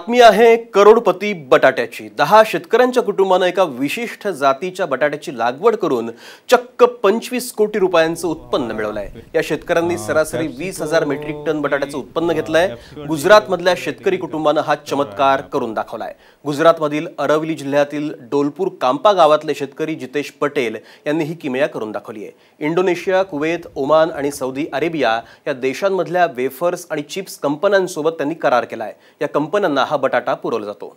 बातमी आहे करोडपती बटाट्याची दहा शेतकऱ्यांच्या कुटुंबानं एका विशिष्ट जातीच्या बटाट्याची लागवड करून चक्क पंचवीस कोटी रुपयांचं उत्पन्न मिळवलंय या शेतकऱ्यांनी सरासरी वीस हजार मेट्रिक टन बटाट्याचं उत्पन्न घेतलंय गुजरात मधल्या शेतकरी कुटुंबानं हा चमत्कार करून दाखवलाय गुजरातमधील अरवली जिल्ह्यातील डोलपूर कांपा गावातले शेतकरी जितेश पटेल यांनी ही किमया करून दाखवली आहे इंडोनेशिया कुवेत ओमान आणि सौदी अरेबिया या देशांमधल्या वेफर्स आणि चिप्स कंपन्यांसोबत त्यांनी करार केलाय या कंपन्यांना हा बटाटा पुरवला जातो